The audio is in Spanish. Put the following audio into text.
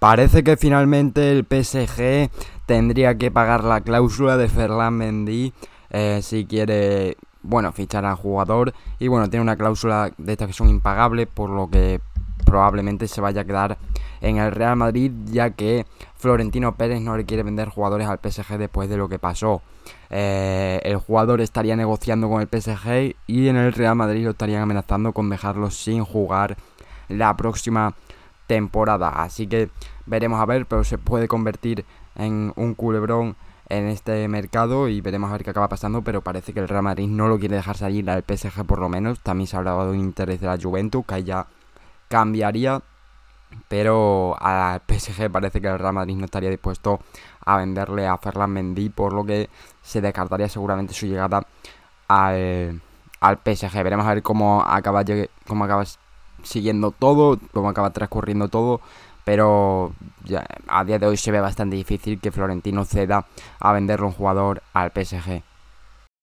Parece que finalmente el PSG tendría que pagar la cláusula de Ferland Mendy eh, si quiere, bueno, fichar al jugador. Y bueno, tiene una cláusula de estas que son impagables, por lo que probablemente se vaya a quedar en el Real Madrid, ya que Florentino Pérez no le quiere vender jugadores al PSG después de lo que pasó. Eh, el jugador estaría negociando con el PSG y en el Real Madrid lo estarían amenazando con dejarlo sin jugar la próxima temporada. Así que veremos a ver, pero se puede convertir en un culebrón en este mercado y veremos a ver qué acaba pasando, pero parece que el Real Madrid no lo quiere dejar salir al PSG por lo menos. También se hablado de un interés de la Juventus que ya cambiaría, pero al PSG parece que el Real Madrid no estaría dispuesto a venderle a Ferland Mendy, por lo que se descartaría seguramente su llegada al, PSG. Veremos a ver cómo acaba, cómo acaba siguiendo todo, como acaba transcurriendo todo, pero ya, a día de hoy se ve bastante difícil que Florentino ceda a venderle un jugador al PSG.